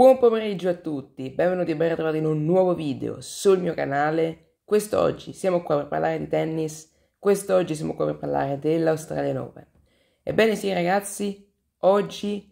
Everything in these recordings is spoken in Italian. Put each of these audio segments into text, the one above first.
Buon pomeriggio a tutti, benvenuti e ben ritrovati in un nuovo video sul mio canale. Quest'oggi siamo qua per parlare di tennis, quest'oggi siamo qua per parlare dell'Australian Open. Ebbene sì ragazzi, oggi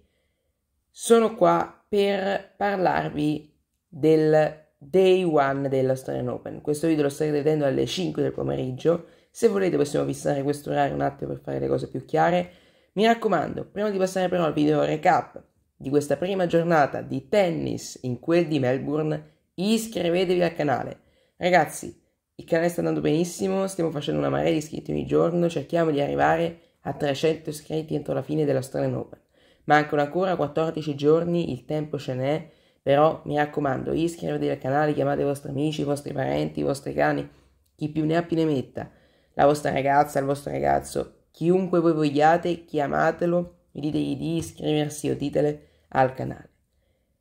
sono qua per parlarvi del day one dell'Australian Open. Questo video lo starete vedendo alle 5 del pomeriggio, se volete possiamo fissare questo orario un attimo per fare le cose più chiare. Mi raccomando, prima di passare però al video recap di questa prima giornata di tennis in quel di Melbourne, iscrivetevi al canale. Ragazzi, il canale sta andando benissimo, stiamo facendo una marea di iscritti ogni giorno, cerchiamo di arrivare a 300 iscritti entro la fine dell'Australian Open. Mancano ancora 14 giorni, il tempo ce n'è, però mi raccomando, iscrivetevi al canale, chiamate i vostri amici, i vostri parenti, i vostri cani, chi più ne ha più ne metta, la vostra ragazza, il vostro ragazzo, chiunque voi vogliate, chiamatelo, e ditegli di iscriversi o ditele al canale.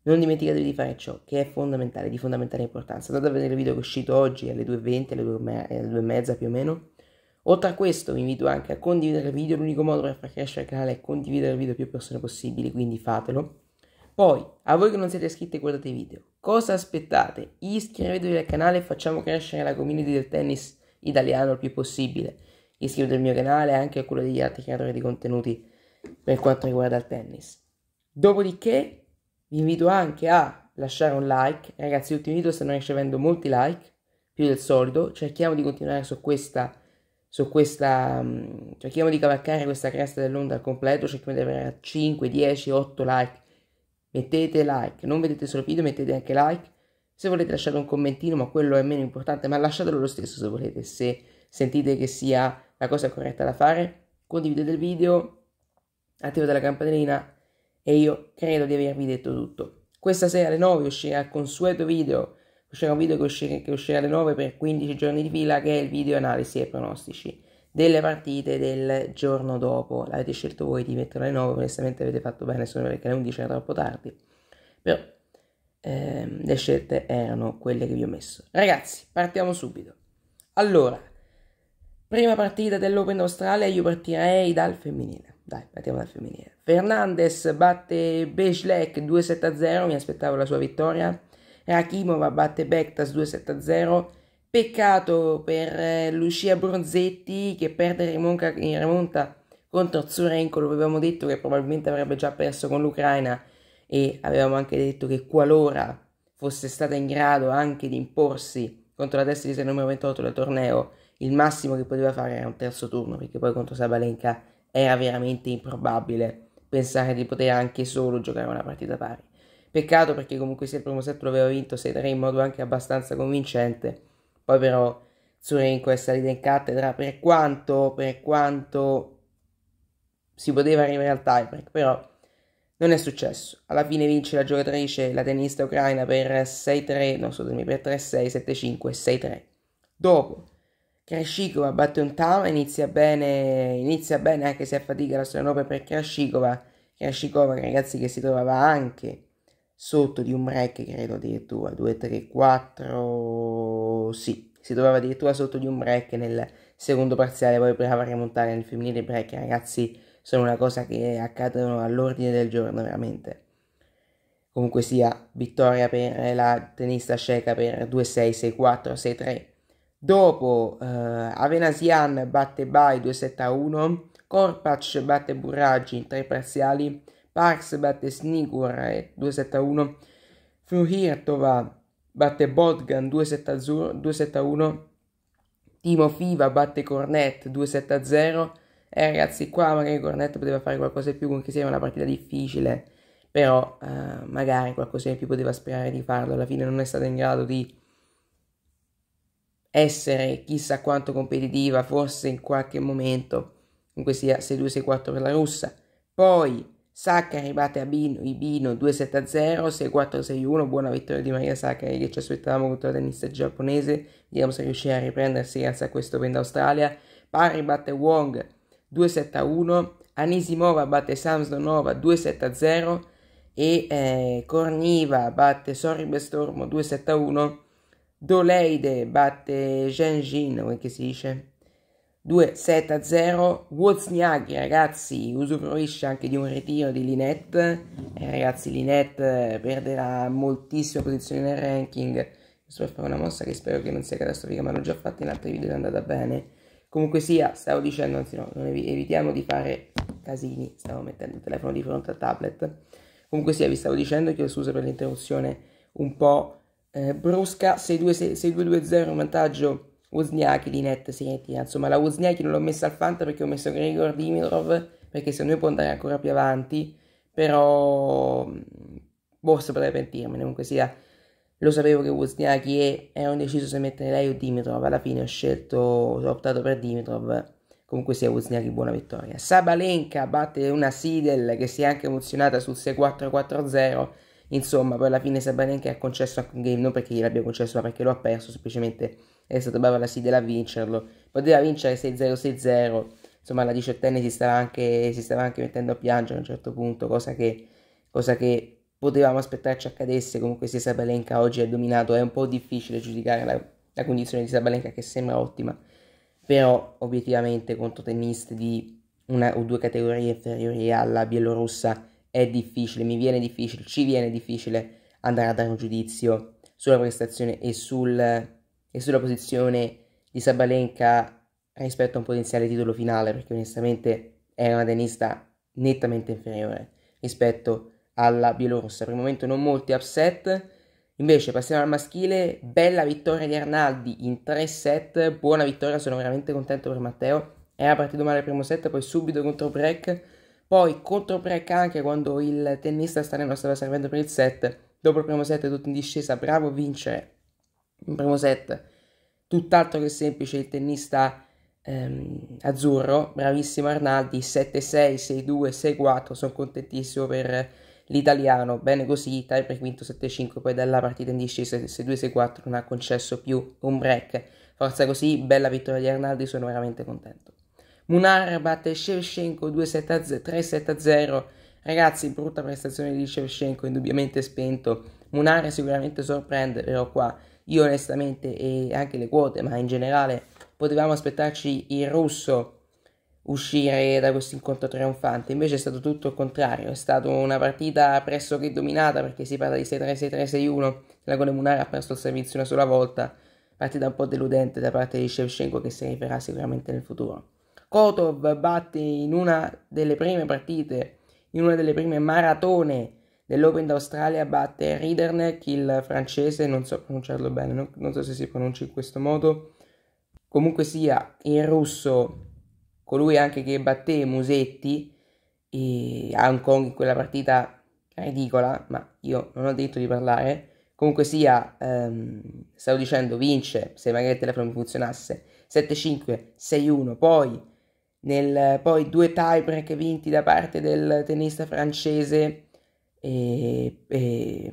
Non dimenticatevi di fare ciò che è fondamentale, di fondamentale importanza. Andate a vedere il video che è uscito oggi alle 2.20, alle 2.30 più o meno. Oltre a questo vi invito anche a condividere il video, l'unico modo per far crescere il canale è condividere il video più persone possibili, quindi fatelo. Poi, a voi che non siete iscritti e guardate i video, cosa aspettate? Iscrivetevi al canale e facciamo crescere la community del tennis italiano il più possibile. Iscrivetevi al mio canale e anche a quello degli altri creatori di contenuti per quanto riguarda il tennis. Dopodiché vi invito anche a lasciare un like. Eh, ragazzi, gli ultimi video stanno ricevendo molti like, più del solito. Cerchiamo di continuare su questa, su questa, um, cerchiamo di cavalcare questa cresta dell'onda al completo. Cerchiamo di avere 5, 10, 8 like. Mettete like, non vedete solo video, mettete anche like. Se volete lasciate un commentino, ma quello è meno importante, ma lasciatelo lo stesso se volete, se sentite che sia la cosa corretta da fare. Condividete il video, attivate la campanellina e io credo di avervi detto tutto. Questa sera alle 9 uscirà il consueto video, uscirà un video che, uscirà, che uscirà alle 9 per 15 giorni di fila che è il video analisi e pronostici delle partite del giorno dopo. L'avete scelto voi di metterlo alle 9, onestamente avete fatto bene solo perché alle 11 era troppo tardi. Però ehm, le scelte erano quelle che vi ho messo. Ragazzi, partiamo subito. Allora, prima partita dell'Open Australia io partirei dal femminile. Dai, partiamo dal femminile. Fernandez batte Beslek 2-7-0, mi aspettavo la sua vittoria. Rakimova batte Bektas 2-7-0. Peccato per eh, Lucia Bronzetti che perde in remonta contro Zurenko, lo avevamo detto che probabilmente avrebbe già perso con l'Ucraina e avevamo anche detto che qualora fosse stata in grado anche di imporsi contro la testa di numero 28 del torneo, il massimo che poteva fare era un terzo turno, perché poi contro Sabalenka era veramente improbabile pensare di poter anche solo giocare una partita pari. Peccato perché comunque se il primo set lo aveva vinto 6-3 in modo anche abbastanza convincente, poi però Zurenko è salita in cattedra per quanto, per quanto si poteva arrivare al tiebreak, però non è successo. Alla fine vince la giocatrice, la tennista ucraina per 6-3, non scusami, per 3-6, 7-5, 6-3. Dopo Krashikova batte un Tama, inizia bene, inizia bene anche se affatica la sua roba per Krashikova. Krashikova, ragazzi, che si trovava anche sotto di un break, credo addirittura, 2, 3, 4, sì, si trovava addirittura sotto di un break nel secondo parziale, poi provava a rimontare nel femminile break, ragazzi, sono una cosa che accadono all'ordine del giorno, veramente. Comunque sia, vittoria per la tenista ceca per 2-6, 6-4, 6-3. Dopo eh, Avenasian batte Bai 2-7 a 1, Korpac batte Burraggi in 3 parziali, Parks batte Snigur 2-7 a 1, Fruhirtova batte Bodgan 2-7 a 1, Timo Fiva batte Cornet 2-7 a 0, eh, ragazzi qua magari Cornet poteva fare qualcosa di più con che sia una partita difficile però eh, magari qualcosa di più poteva sperare di farlo alla fine non è stato in grado di essere chissà quanto competitiva, forse in qualche momento, in questi 6-2-6-4 per la russa. Poi Sacca arrivate a Bino, Ibino 2-7-0, 6-4-6-1, buona vittoria di Maria Saccari che ci aspettavamo contro la tennista giapponese, vediamo se riuscirà a riprendersi grazie a questo Open d'Australia. Parri batte Wong 2-7-1, Anisimova batte Samsonova 2-7-0 e eh, Corniva batte Sorribestormo 2-7-1 Doleide batte Zhenzhin, che si dice? 2-7-0, Wozniak ragazzi usufruisce anche di un ritiro di Linette, eh, ragazzi Linette eh, perderà moltissime posizioni nel ranking, sto per fare una mossa che spero che non sia catastrofica ma l'ho già fatta in altri video è andata bene, comunque sia, stavo dicendo, anzi no, ev evitiamo di fare casini, stavo mettendo il telefono di fronte al tablet, comunque sia, vi stavo dicendo, chiedo scusa per l'interruzione un po' eh, Brusca 6 2 0 in vantaggio Wozniacki di net Senetina. Insomma, la Wozniacki non l'ho messa al Fanta perché ho messo Gregor Dimitrov perché se no può andare ancora più avanti, però forse mm, boh, potrei pentirmene, comunque sia. Lo sapevo che Wozniacki e ero indeciso se mettere lei o Dimitrov, alla fine ho scelto, ho optato per Dimitrov, comunque sia Wozniacki buona vittoria. Sabalenka batte una Sidel che si è anche emozionata sul 6-4-4-0 Insomma, poi alla fine Sabalenka ha concesso anche un game, non perché gliel'abbia concesso, ma perché lo ha perso, semplicemente è stata brava la Sidela a vincerlo. Poteva vincere 6-0, 6-0, insomma la diciottenne si stava anche, si stava anche mettendo a piangere a un certo punto, cosa che, cosa che potevamo aspettarci accadesse, comunque se Sabalenka oggi è dominato, è un po' difficile giudicare la, la condizione di Sabalenka che sembra ottima, però obiettivamente contro tenniste di una o due categorie inferiori alla bielorussa è difficile, mi viene difficile, ci viene difficile andare a dare un giudizio sulla prestazione e, sul, e sulla posizione di Sabalenka rispetto a un potenziale titolo finale, perché onestamente era una tenista nettamente inferiore rispetto alla Bielorussa. Per il momento non molti upset. Invece passiamo al maschile, bella vittoria di Arnaldi in 3 set, buona vittoria, sono veramente contento per Matteo. Era partito male il primo set, poi subito contro break poi contro break anche quando il tennista straniero stava servendo per il set. Dopo il primo set è tutto in discesa, bravo a vincere il primo set. Tutt'altro che semplice il tennista ehm, azzurro, bravissimo Arnaldi, 7-6, 6-2, 6-4, sono contentissimo per l'italiano, bene così, tie per quinto 7-5, poi dalla partita in discesa 6-2, 6-4 non ha concesso più un break. Forza così, bella vittoria di Arnaldi, sono veramente contento. Munar batte Shevchenko 3-7-0. Ragazzi, brutta prestazione di Shevchenko, indubbiamente spento. Munar sicuramente sorprende, però qua io onestamente e anche le quote, ma in generale potevamo aspettarci il russo uscire da questo incontro trionfante, invece è stato tutto il contrario, è stata una partita pressoché dominata perché si parla di 6-3, 6-3, 6-1, la Munar ha perso il servizio una sola volta, partita un po' deludente da parte di Shevchenko che si riferirà sicuramente nel futuro. Kotov batte in una delle prime partite, in una delle prime maratone dell'Open d'Australia, batte Riderneck, il francese, non so pronunciarlo bene, non, non so se si pronuncia in questo modo. Comunque sia, il russo, colui anche che batté Musetti a Hong Kong in quella partita ridicola, ma io non ho detto di parlare. Comunque sia, ehm, stavo dicendo, vince, se magari il telefono mi funzionasse, 7-5, 6-1, poi nel, poi due tiebreak vinti da parte del tennista francese e, e,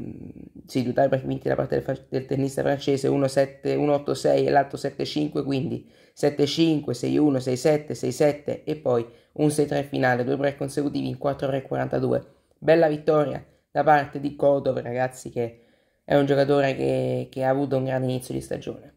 sì, due tiebreak vinti da parte del, del tennista francese 1 1-8-6 e l'altro 7-5 quindi 7-5, 6-1, 6-7, 6-7 e poi un 6-3 finale, due break consecutivi in 4 ore 42 bella vittoria da parte di Kodov ragazzi che è un giocatore che, che ha avuto un grande inizio di stagione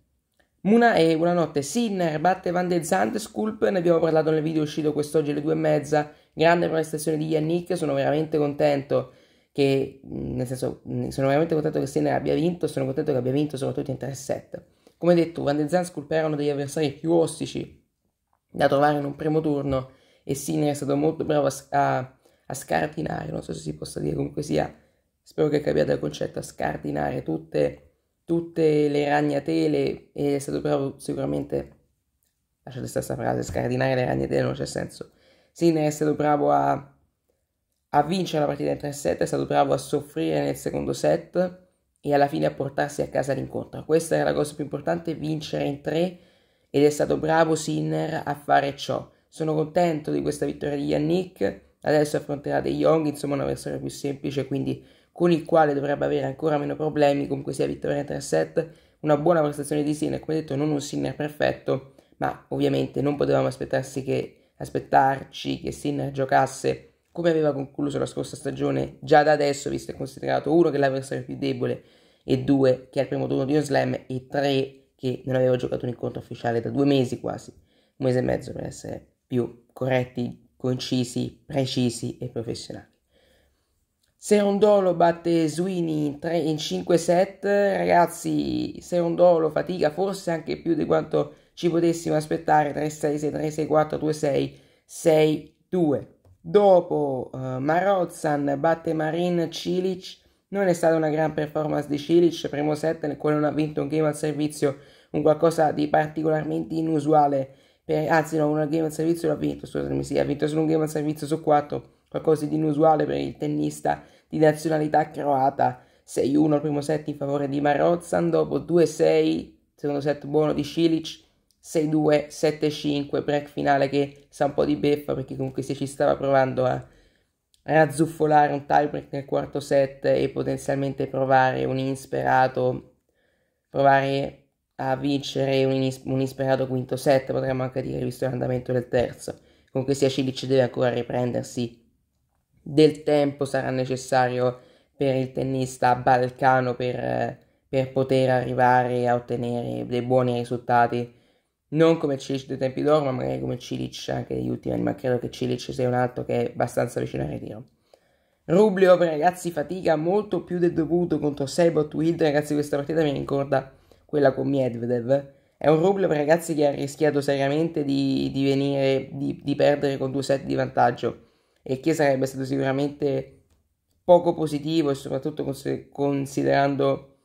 Muna e Buonanotte Sinner batte Van de Zandt, Sculp, ne abbiamo parlato nel video uscito quest'oggi alle due e mezza, grande prestazione di Yannick, sono veramente contento che, nel senso, sono veramente contento che Sinner abbia vinto, sono contento che abbia vinto soprattutto in 3 7 Come detto, Van de Zandt, Sculp erano degli avversari più ostici da trovare in un primo turno e Sinner è stato molto bravo a, a, a scardinare, non so se si possa dire comunque sia, spero che capiate il concetto, a scardinare tutte tutte le ragnatele e è stato proprio sicuramente lasciate stessa frase scardinare le ragnatele non c'è senso Sinner è stato bravo a, a vincere la partita in 3-7 è stato bravo a soffrire nel secondo set e alla fine a portarsi a casa l'incontro questa era la cosa più importante vincere in 3 ed è stato bravo Sinner a fare ciò sono contento di questa vittoria di Yannick adesso affronterà De Jong insomma un avversario più semplice quindi con il quale dovrebbe avere ancora meno problemi, comunque sia vittoria 3-7, una buona prestazione di Sinner, come detto non un Sinner perfetto, ma ovviamente non potevamo aspettarsi che, aspettarci che Sinner giocasse come aveva concluso la scorsa stagione già da adesso, visto che è considerato uno che è l'avversario più debole e due che è il primo turno di un slam e tre che non aveva giocato un incontro ufficiale da due mesi quasi, un mese e mezzo per essere più corretti, concisi, precisi e professionali. Serondolo batte Sweeney in, 3, in 5 set, ragazzi Serondolo fatica forse anche più di quanto ci potessimo aspettare, 3-6, 6-3, 6-4, 2-6, 6-2. Dopo uh, Marozan batte Marin Cilic, non è stata una gran performance di Cilic, primo set nel quale non ha vinto un game al servizio, un qualcosa di particolarmente inusuale, per, anzi no, un game al servizio l'ha vinto, scusatemi, sì, ha vinto solo un game al servizio su 4 qualcosa di inusuale per il tennista di nazionalità croata. 6-1 al primo set in favore di Marozan, dopo 2-6, secondo set buono di Cilic, 6-2, 7-5, break finale che sa un po' di beffa perché comunque si ci stava provando a razzuffolare un tiebreak nel quarto set e potenzialmente provare un insperato, provare a vincere un, inis- un insperato quinto set, potremmo anche dire visto l'andamento del terzo. Comunque sia Cilic deve ancora riprendersi del tempo sarà necessario per il tennista balcano per, per poter arrivare a ottenere dei buoni risultati. Non come Cilic dei tempi d'oro, ma magari come Cilic anche degli ultimi ma credo che Cilic sia un altro che è abbastanza vicino al ritiro. Rublio, ragazzi, fatica molto più del dovuto contro Sebot Wild, ragazzi, questa partita mi ricorda quella con Medvedev. È un Rublio, ragazzi, che ha rischiato seriamente di, di, venire, di, di perdere con due set di vantaggio e che sarebbe stato sicuramente poco positivo e soprattutto cons- considerando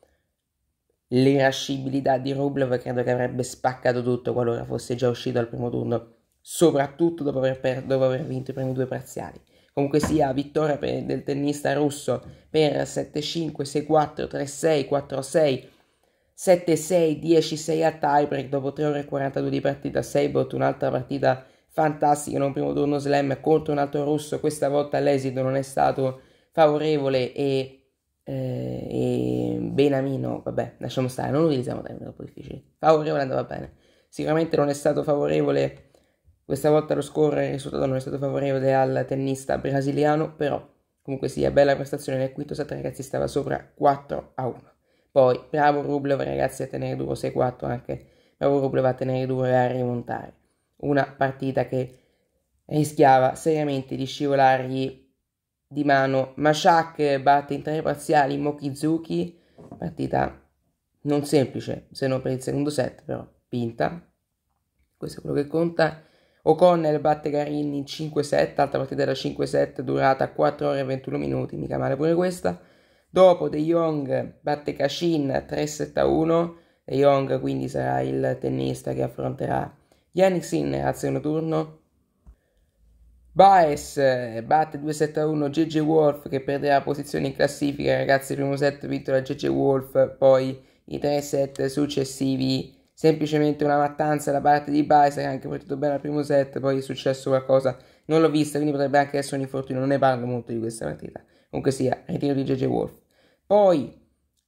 l'irascibilità di Rublev credo che avrebbe spaccato tutto qualora fosse già uscito al primo turno soprattutto dopo aver, per- dopo aver vinto i primi due parziali comunque sia vittoria per- del tennista russo per 7-5, 6-4, 3-6, 4-6 7-6, 10-6 a tiebreak dopo 3 ore e 42 di partita, 6 bot, un'altra partita fantastico in un primo turno slam contro un altro russo, questa volta l'esito non è stato favorevole e, eh, e Benamino, vabbè lasciamo stare, non utilizziamo termini troppo difficili, favorevole andava bene, sicuramente non è stato favorevole, questa volta lo scorrere, il risultato non è stato favorevole al tennista brasiliano, però comunque sia bella prestazione nel quinto set ragazzi stava sopra 4 a 1. Poi bravo Rublev ragazzi a tenere duro 6-4 anche, bravo Rublev a tenere duro e a rimontare una partita che rischiava seriamente di scivolargli di mano. Mashak batte in tre parziali Mokizuki, partita non semplice se non per il secondo set, però vinta. Questo è quello che conta. O'Connell batte Garin in 5-7, altra partita da 5-7 durata 4 ore e 21 minuti, mica male pure questa. Dopo De Jong batte Cashin 3-7-1, De Jong quindi sarà il tennista che affronterà Yannick al secondo turno. Baez batte 2-7-1 JJ Wolf che perde la posizione in classifica, ragazzi, il primo set vinto da JJ Wolf, poi i tre set successivi semplicemente una mattanza da parte di Baez che ha anche portato bene al primo set, poi è successo qualcosa, non l'ho vista, quindi potrebbe anche essere un infortunio, non ne parlo molto di questa partita. Comunque sia, ritiro di JJ Wolf. Poi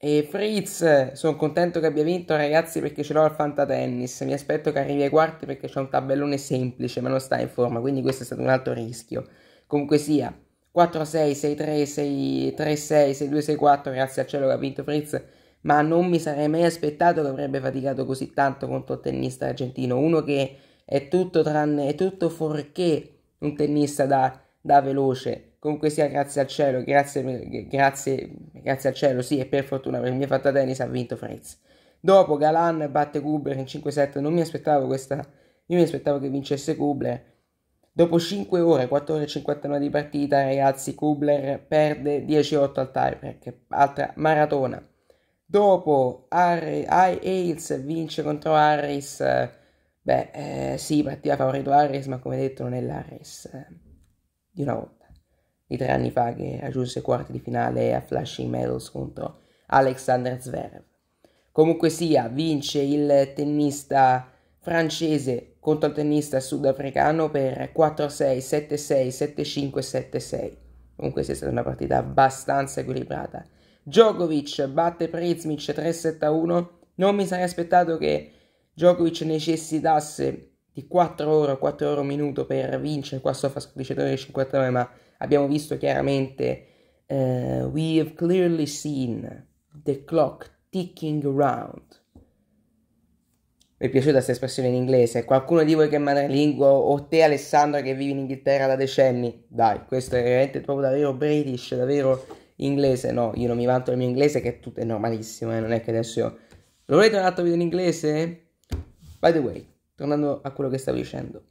e Fritz, sono contento che abbia vinto ragazzi perché ce l'ho al Fantatennis, mi aspetto che arrivi ai quarti perché c'è un tabellone semplice ma non sta in forma, quindi questo è stato un altro rischio. Comunque sia, 4-6, 6-3, 6-3, 6-2, 6 6-4, grazie al cielo che ha vinto Fritz, ma non mi sarei mai aspettato che avrebbe faticato così tanto contro un tennista argentino, uno che è tutto tranne, è tutto fuorché un tennista da, da veloce, comunque sia grazie al cielo, grazie, grazie, grazie al cielo, sì, e per fortuna per il mio fatta tennis ha vinto Fritz. Dopo Galan batte Kubler in 5-7, non mi aspettavo questa, io mi aspettavo che vincesse Kubler. Dopo 5 ore, 4 ore e 59 di partita, ragazzi, Kubler perde 10-8 al tiebreak, altra maratona. Dopo Harry, Ailes vince contro Harris, beh, eh, sì, partita favorito Harris, ma come detto non è l'Harris eh, di una volta di tre anni fa che raggiunse i quarti di finale a Flashing Medals contro Alexander Zverev. Comunque sia, vince il tennista francese contro il tennista sudafricano per 4-6, 7-6, 7-5, 7-6. Comunque sia stata una partita abbastanza equilibrata. Djokovic batte Prizmic 3-7-1. Non mi sarei aspettato che Djokovic necessitasse di 4 ore, 4 ore un minuto per vincere qua sopra sul vincitore 59, ma Abbiamo visto chiaramente uh, We have clearly seen the clock ticking around. Mi è piaciuta questa espressione in inglese. Qualcuno di voi che è madrelingua o te Alessandra che vivi in Inghilterra da decenni. Dai, questo è veramente proprio davvero british, davvero inglese. No, io non mi vanto il mio inglese che è, tutto, è normalissimo, eh, non è che adesso io... Lo volete un altro video in inglese? By the way, tornando a quello che stavo dicendo.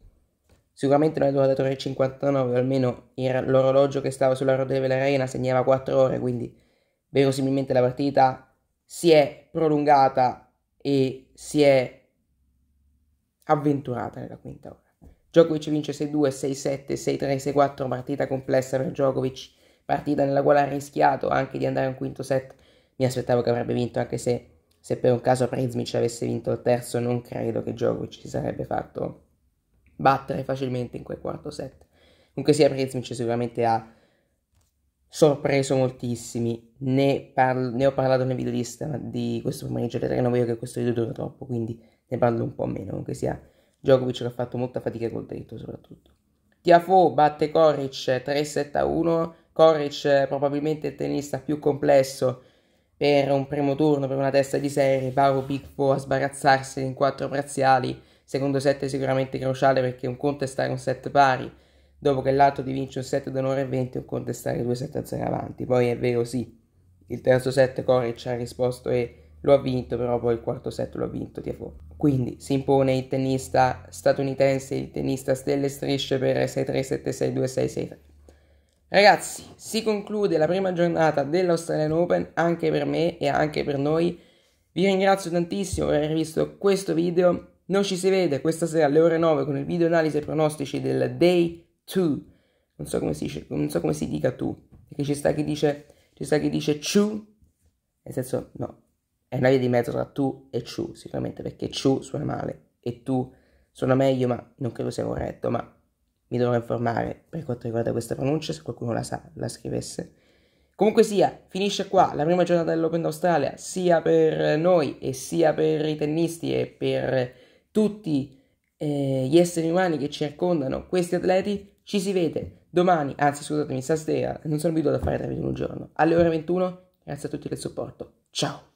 Sicuramente non avevano dato 59, almeno l'orologio che stava sulla rotta dell'arena segnava 4 ore, quindi verosimilmente la partita si è prolungata e si è avventurata nella quinta ora. Djokovic vince 6-2, 6-7, 6-3, 6-4, partita complessa per Djokovic, partita nella quale ha rischiato anche di andare a un quinto set. Mi aspettavo che avrebbe vinto anche se, se per un caso Prizmic avesse vinto il terzo, non credo che Djokovic si sarebbe fatto battere facilmente in quel quarto set. Comunque sia Prezmic sicuramente ha sorpreso moltissimi, ne, parlo, ne ho parlato nel video di, di questo pomeriggio alle 3, non vedo che questo video dura troppo, quindi ne parlo un po' meno, comunque sia Djokovic che ha fatto molta fatica col dritto soprattutto. Tiafo batte Koric 3-7 a 1, Koric probabilmente il tennista più complesso per un primo turno, per una testa di serie, Baro Picpo a sbarazzarsi in quattro parziali, Secondo set è sicuramente cruciale perché un conto è stare un set pari dopo che l'altro ti vince un set da 1 e 20, un conto è stare 2 set a zero avanti. Poi è vero, sì, il terzo set Coric ha risposto e lo ha vinto, però poi il quarto set lo ha vinto Tiafo. Quindi si impone il tennista statunitense, il tennista stelle strisce per 6-3, 7-6, 2-6, 6-3. Ragazzi, si conclude la prima giornata dell'Australian Open anche per me e anche per noi. Vi ringrazio tantissimo per aver visto questo video non ci si vede questa sera alle ore 9 con il video analisi e pronostici del Day 2. Non so come si, dice, non so come si dica tu, perché ci sta chi dice, ci sta chi dice ciu, nel senso no, è una via di mezzo tra tu e ciu, sicuramente, perché ciu suona male e tu suona meglio, ma non credo sia corretto, ma mi dovrò informare per quanto riguarda questa pronuncia, se qualcuno la sa, la scrivesse. Comunque sia, finisce qua la prima giornata dell'Open d'Australia, sia per noi e sia per i tennisti e per tutti eh, gli esseri umani che circondano questi atleti. Ci si vede domani, anzi scusatemi, stasera, non sono abituato a fare tra video un giorno, alle ore 21. Grazie a tutti del supporto. Ciao!